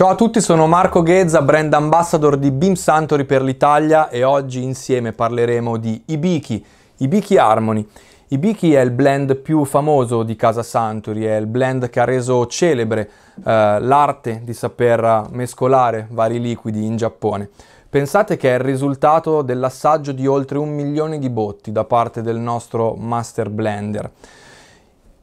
Ciao a tutti, sono Marco Ghezza, brand ambassador di Beam Santori per l'Italia e oggi insieme parleremo di Ibiki, Ibiki Harmony. Ibiki è il blend più famoso di casa Santori, è il blend che ha reso celebre eh, l'arte di saper mescolare vari liquidi in Giappone. Pensate che è il risultato dell'assaggio di oltre un milione di botti da parte del nostro master blender.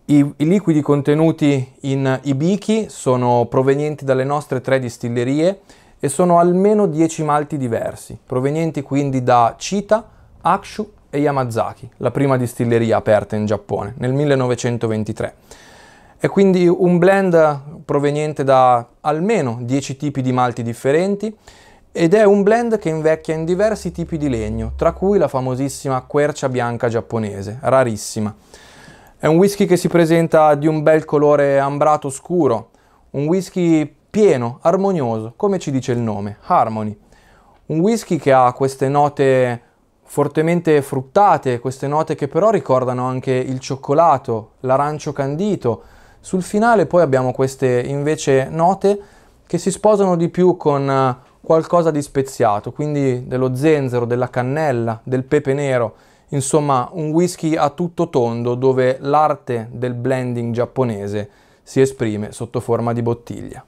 I, I, liquidi contenuti in Ibiki sono provenienti dalle nostre tre distillerie e sono almeno 10 malti diversi, provenienti quindi da Chita, Akshu e Yamazaki, la prima distilleria aperta in Giappone nel 1923. È quindi un blend proveniente da almeno 10 tipi di malti differenti ed è un blend che invecchia in diversi tipi di legno, tra cui la famosissima quercia bianca giapponese, rarissima. È un whisky che si presenta di un bel colore ambrato scuro, un whisky pieno, armonioso, come ci dice il nome, Harmony. Un whisky che ha queste note fortemente fruttate, queste note che però ricordano anche il cioccolato, l'arancio candito. Sul finale poi abbiamo queste invece note che si sposano di più con eh, qualcosa di speziato, quindi dello zenzero, della cannella, del pepe nero Insomma, un whisky a tutto tondo dove l'arte del blending giapponese si esprime sotto forma di bottiglia.